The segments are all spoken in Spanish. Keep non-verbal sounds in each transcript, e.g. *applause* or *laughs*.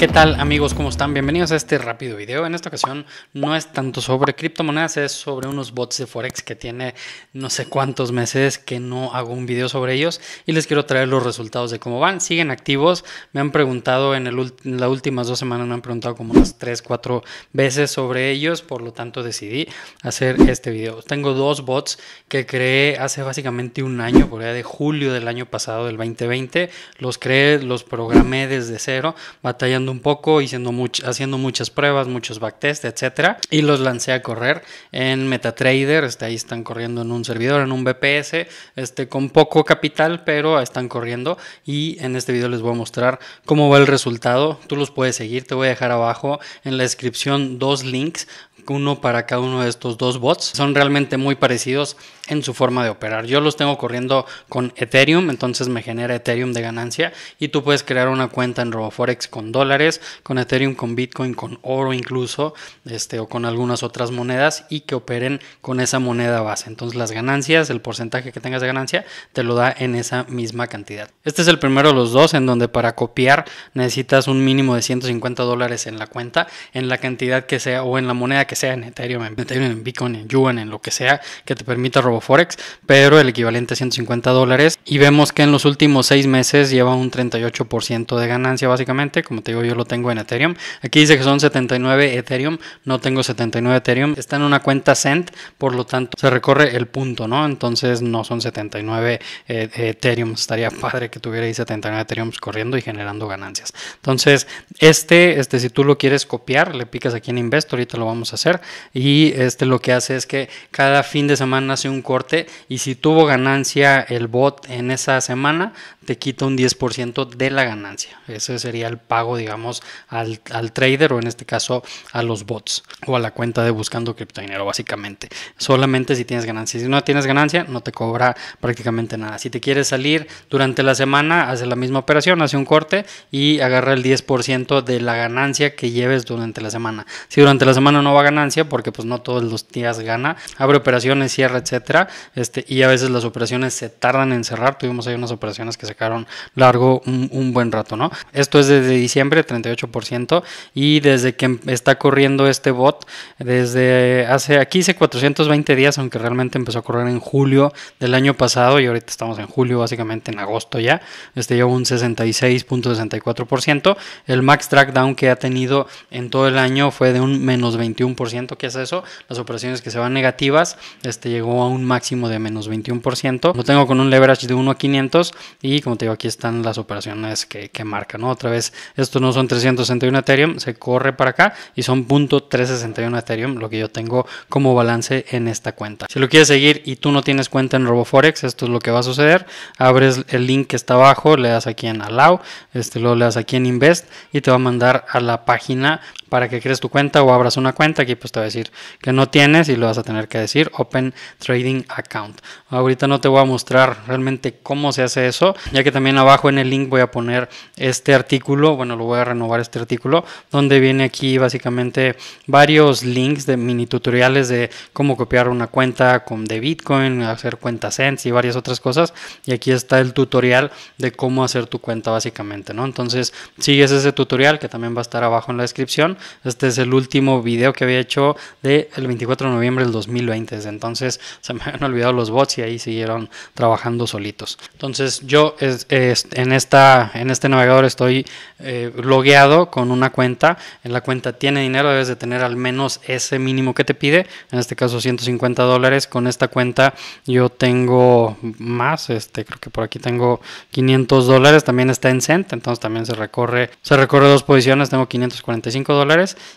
¿Qué tal amigos? ¿Cómo están? Bienvenidos a este rápido video. En esta ocasión no es tanto sobre criptomonedas, es sobre unos bots de Forex que tiene no sé cuántos meses que no hago un video sobre ellos y les quiero traer los resultados de cómo van. Siguen activos, me han preguntado en, el las últimas dos semanas, me han preguntado como unas 3, 4 veces sobre ellos, por lo tanto decidí hacer este video. Tengo dos bots que creé hace básicamente un año, por allá de julio del año pasado, del 2020. Los creé, los programé desde cero, batallando un poco, haciendo, haciendo muchas pruebas, muchos backtests, etcétera, y los lancé a correr en MetaTrader. Este, ahí están corriendo en un servidor, en un BPS, este, con poco capital, pero están corriendo. Y en este video les voy a mostrar cómo va el resultado. Tú los puedes seguir, te voy a dejar abajo en la descripción dos links uno para cada uno de estos dos bots. Son realmente muy parecidos en su forma de operar. Yo los tengo corriendo con Ethereum, entonces me genera Ethereum de ganancia y tú puedes crear una cuenta en RoboForex con dólares con Ethereum, con Bitcoin, con oro incluso, este, o con algunas otras monedas y que operen con esa moneda base. Entonces las ganancias, el porcentaje que tengas de ganancia, te lo da en esa misma cantidad. Este es el primero de los dos en donde para copiar necesitas un mínimo de 150 dólares en la cuenta, en la cantidad que sea o en la moneda que sea, en Ethereum, en, en Bitcoin, en Yuan, en lo que sea que te permita RoboForex, pero el equivalente a 150 dólares. Y vemos que en los últimos seis meses lleva un 38% de ganancia básicamente, como te digo yo yo lo tengo en Ethereum. Aquí dice que son 79 Ethereum, no tengo 79 Ethereum. Está en una cuenta cent, por lo tanto se recorre el punto, ¿no? Entonces no son 79 eh, Ethereum. Estaría padre que tuviera 79 Ethereum corriendo y generando ganancias. Entonces, este, este, si tú lo quieres copiar, le picas aquí en Invest, ahorita lo vamos a hacer. Y este lo que hace es que cada fin de semana hace un corte y si tuvo ganancia el bot en esa semana, te quita un 10% de la ganancia. Ese sería el pago, digamos al, trader o en este caso a los bots o a la cuenta de buscando Cripto Dinero, básicamente. Solamente si tienes ganancia. Si no tienes ganancia, no te cobra prácticamente nada. Si te quieres salir durante la semana, hace la misma operación, hace un corte y agarra el 10% de la ganancia que lleves durante la semana. Si durante la semana no va ganancia, porque pues no todos los días gana, abre operaciones, cierra, etcétera. Este, y a veces las operaciones se tardan en cerrar. Tuvimos ahí unas operaciones que sacaron largo un, un buen rato, ¿no? Esto es desde diciembre 38%. Y desde que em, está corriendo este bot, desde hace aquí hace 420 días, aunque realmente empezó a correr en julio del año pasado y ahorita estamos en julio, básicamente en agosto ya, este a un 66.64%. El max trackdown que ha tenido en todo el año fue de un menos 21%, ¿qué es eso? Las operaciones que se van negativas, este llegó a un máximo de menos 21%. Lo tengo con un leverage de 1 a 500 y como te digo, aquí están las operaciones que, que marca, Otra vez, esto no son 361 Ethereum, se corre para acá y son .361 Ethereum, lo que yo tengo como balance en esta cuenta. Si lo quieres seguir y tú no tienes cuenta en RoboForex, esto es lo que va a suceder. Abres el link que está abajo, le das aquí en Allow, este, lo le das aquí en Invest y te va a mandar a la página para que crees tu cuenta o abras una cuenta. Aquí pues te va a decir que no tienes y lo vas a tener que decir Open Trading Account. Ahorita no te voy a mostrar realmente cómo se hace eso, ya que también abajo en el link voy a poner este artículo, bueno, lo voy a renovar este artículo, donde viene aquí básicamente varios links de mini tutoriales de cómo copiar una cuenta con de Bitcoin, hacer cuentas cents y varias otras cosas. Y aquí está el tutorial de cómo hacer tu cuenta básicamente, ¿no? Entonces sigues ese tutorial que también va a estar abajo en la descripción este es el último video que había hecho del el 24 de noviembre del 2020. entonces se me *laughs* habían olvidado los bots y ahí siguieron trabajando solitos. Entonces yo en, esta, en este navegador estoy eh, logueado con una cuenta. En la cuenta tiene dinero, debes de tener al menos ese mínimo que te pide. En este caso 150 dólares. Con esta cuenta yo tengo más. Este, creo que por aquí tengo 500 dólares. También está en cent. Entonces también se recorre, se recorre dos posiciones. Tengo 545 dólares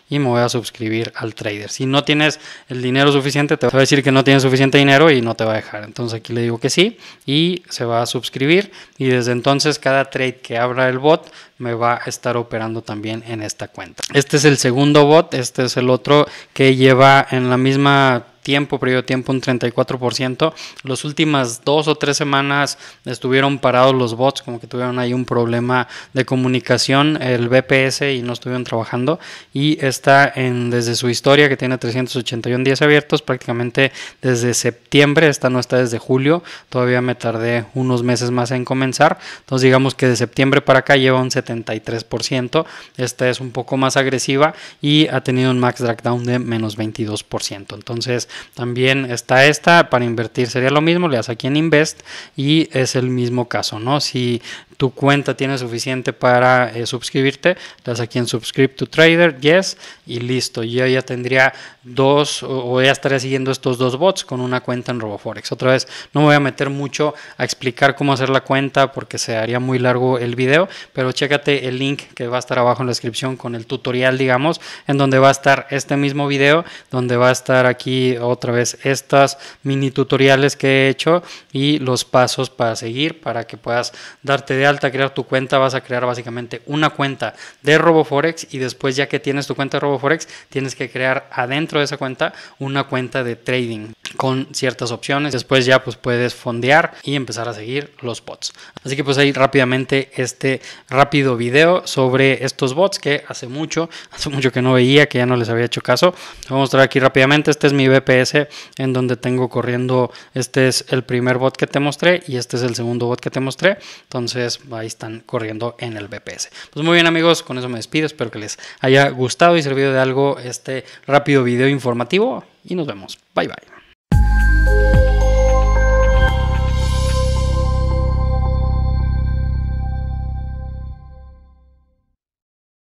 y me voy a suscribir al trader. Si no tienes el dinero suficiente, te va a decir que no tienes suficiente dinero y no te va a dejar. Entonces aquí le digo que sí y se va a suscribir y desde entonces cada trade que abra el bot me va a estar operando también en esta cuenta. Este es el segundo bot, este es el otro que lleva en la misma tiempo, periodo de tiempo, un 34%. Las últimas dos o tres semanas estuvieron parados los bots, como que tuvieron ahí un problema de comunicación, el BPS, y no estuvieron trabajando. Y está en, desde su historia, que tiene 381 días abiertos, prácticamente desde septiembre, esta no está desde julio, todavía me tardé unos meses más en comenzar. Entonces digamos que de septiembre para acá lleva un 73%, esta es un poco más agresiva y ha tenido un max drag down de menos 22%. Entonces también está esta para invertir, sería lo mismo, le das aquí en Invest y es el mismo caso, ¿no? Si tu cuenta tiene suficiente para eh, suscribirte, le das aquí en Subscribe to Trader, Yes, y listo. Yo ya tendría dos o ya estaría siguiendo estos dos bots con una cuenta en RoboForex. Otra vez, no me voy a meter mucho a explicar cómo hacer la cuenta porque se haría muy largo el video, pero chécate el link que va a estar abajo en la descripción con el tutorial, digamos, en donde va a estar este mismo video, donde va a estar aquí otra vez estas mini tutoriales que he hecho y los pasos para seguir para que puedas darte de alta, crear tu cuenta, vas a crear básicamente una cuenta de RoboForex y después ya que tienes tu cuenta de RoboForex tienes que crear adentro de esa cuenta una cuenta de trading con ciertas opciones. Después ya pues puedes fondear y empezar a seguir los bots. Así que pues ahí rápidamente este rápido video sobre estos bots que hace mucho, *laughs* hace mucho que no veía, que ya no les había hecho caso. Voy a mostrar aquí rápidamente. Este es mi BPS en donde tengo corriendo. Este es el primer bot que te mostré y este es el segundo bot que te mostré. Entonces ahí están corriendo en el BPS. Pues muy bien amigos, con eso me despido. Espero que les haya gustado y servido de algo este rápido video informativo y nos vemos. Bye bye.